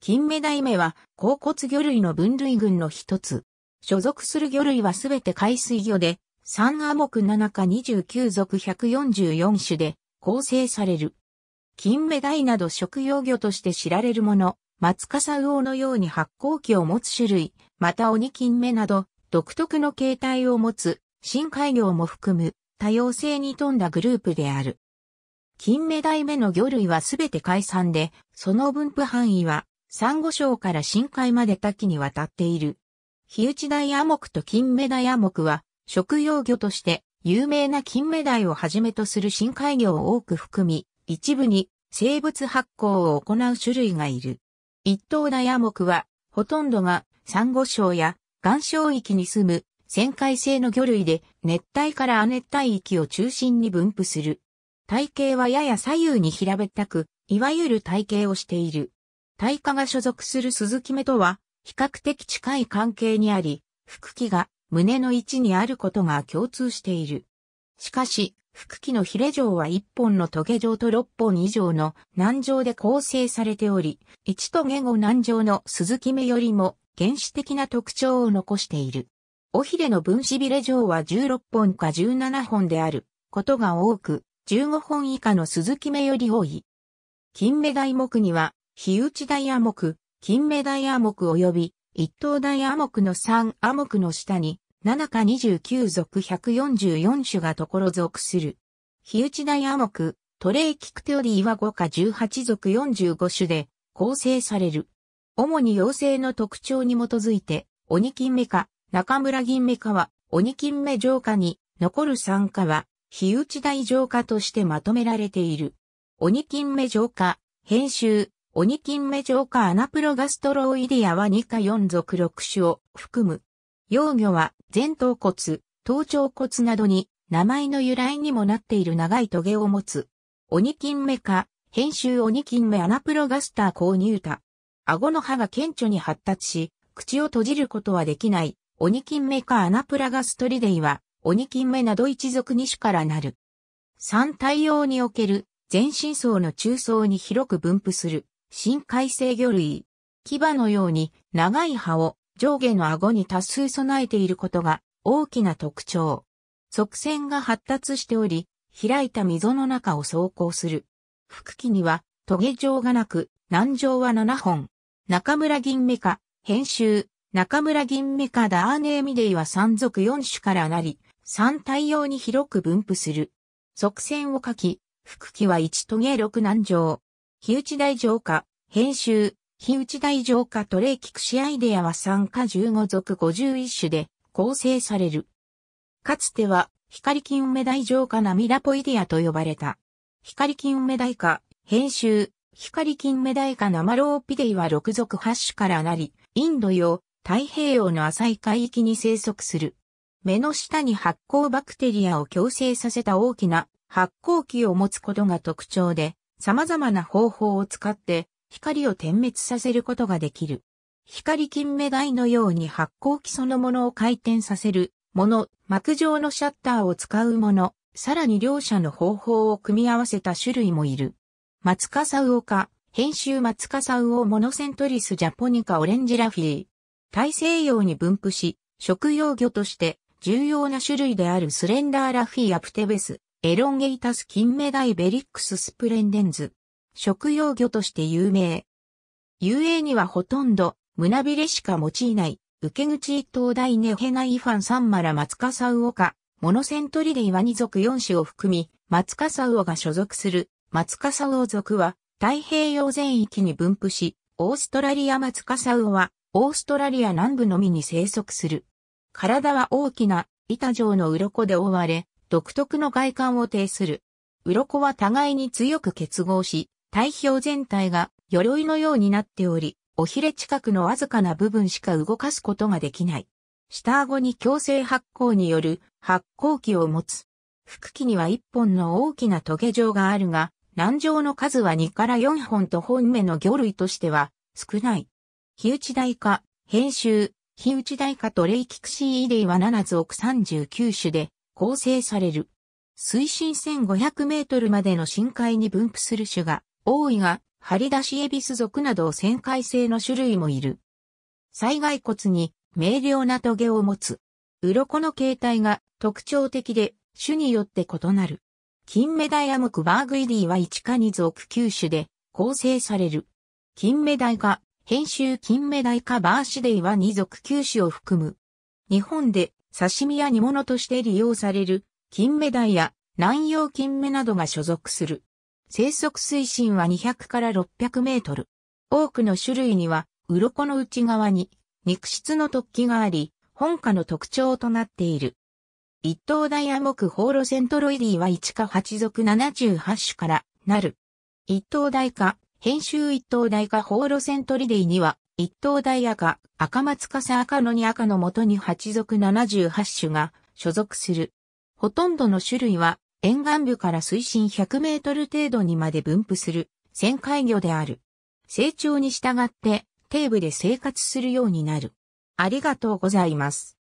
金目鯛目は、甲骨魚類の分類群の一つ。所属する魚類はすべて海水魚で、三亜目7二十九属四十四種で構成される。金目鯛など食用魚として知られるもの、松笠魚のように発光器を持つ種類、また鬼金目など独特の形態を持つ深海魚も含む多様性に富んだグループである。金目鯛目の魚類はすべて海産で、その分布範囲は珊瑚礁から深海まで多岐にわたっている。火打ダイモクと金目ダイモクは、食用魚として有名な金目イをはじめとする深海魚を多く含み、一部に生物発酵を行う種類がいる。一等ダイモクは、ほとんどが珊瑚礁や岩礁域に住む旋回性の魚類で熱帯から亜熱帯域を中心に分布する。体型はやや左右に平べったく、いわゆる体型をしている。大化が所属する鈴木目とは、比較的近い関係にあり、腹気が胸の位置にあることが共通している。しかし、腹気のヒレ状は1本のトゲ状と6本以上の難状で構成されており、1トゲ後難状の鈴木目よりも原始的な特徴を残している。尾ひれの分子ビレ状は16本か17本であることが多く、15本以下の鈴木目より多い。金目大目には火打ち大亜目、金目大亜目及び一等大亜目の3亜目の下に、7か29属144種がところ属する。火打ち大亜目、トレイキクテオリーは5か18属45種で構成される。主に妖精の特徴に基づいて、鬼金目か、中村銀目かは、鬼金目浄化に、残る参加は、火打ち大浄化としてまとめられている。鬼金目浄化、編集、鬼金目浄化アナプロガストロイディアは2か4属6種を含む。幼魚は前頭骨、頭頂骨などに名前の由来にもなっている長いトゲを持つ。鬼金目科、編集鬼金目アナプロガスター購入他。顎の歯が顕著に発達し、口を閉じることはできない、鬼金目科アナプラガストリデイは、鬼金目など一族2種からなる。三対応における、全身層の中層に広く分布する。深海生魚類。牙のように長い歯を上下の顎に多数備えていることが大きな特徴。側線が発達しており、開いた溝の中を走行する。腹器には棘状がなく、軟状は7本。中村銀メカ、編集、中村銀メカダーネーミデイは三属4種からなり、3対用に広く分布する。側線を書き、腹器は1棘六6軟状。日内大城下、編集、日内大城下トレイキクシアイデアは酸化15属51種で構成される。かつては、光金梅大ナミラポイディアと呼ばれた。光金梅大化、編集、光金梅大化マローピデイは6属8種からなり、インド洋、太平洋の浅い海域に生息する。目の下に発光バクテリアを共生させた大きな発光器を持つことが特徴で、様々な方法を使って光を点滅させることができる。光金目鯛のように発光器そのものを回転させるもの、膜状のシャッターを使うもの、さらに両者の方法を組み合わせた種類もいる。松笠魚科、編集松笠魚モノセントリスジャポニカオレンジラフィー。大西洋に分布し、食用魚として重要な種類であるスレンダーラフィーアプテベス。エロンゲイタス金目ダイベリックススプレンデンズ。食用魚として有名。遊泳にはほとんど胸びれしか用いない、受け口一等大ネヘナイファンサンマラマツカサウオか、モノセントリデイワニ族4種を含み、マツカサウオが所属する、マツカサウオ族は、太平洋全域に分布し、オーストラリアマツカサウオは、オーストラリア南部のみに生息する。体は大きな、板状の鱗で覆われ、独特の外観を呈する。鱗は互いに強く結合し、体表全体が鎧のようになっており、おひれ近くのわずかな部分しか動かすことができない。下顎に強制発酵による発酵器を持つ。腹器には一本の大きな棘状があるが、軟状の数は2から4本と本目の魚類としては少ない。日打ち大化、編集、日打ち大化とレイキクシーイデイは7つ39種で、構成される。水深1500メートルまでの深海に分布する種が多いが、張り出しエビス属など旋回性の種類もいる。災害骨に明瞭なトゲを持つ。鱗の形態が特徴的で種によって異なる。金目鯛アムクバーグイディは一か二属九種で構成される。金目鯛が編集金目鯛かバーシデイは二属九種を含む。日本で刺身や煮物として利用される、金目鯛や南洋金目などが所属する。生息水深は200から600メートル。多くの種類には、鱗の内側に肉質の突起があり、本家の特徴となっている。一等ダイヤ木ホーロセントロイディは1か8属78種からなる。一等大か編集一等大かホーロセントリディには一等大赤、赤松笠赤のに赤のもとに8族78種が所属する。ほとんどの種類は沿岸部から水深100メートル程度にまで分布する旋海魚である。成長に従って底部で生活するようになる。ありがとうございます。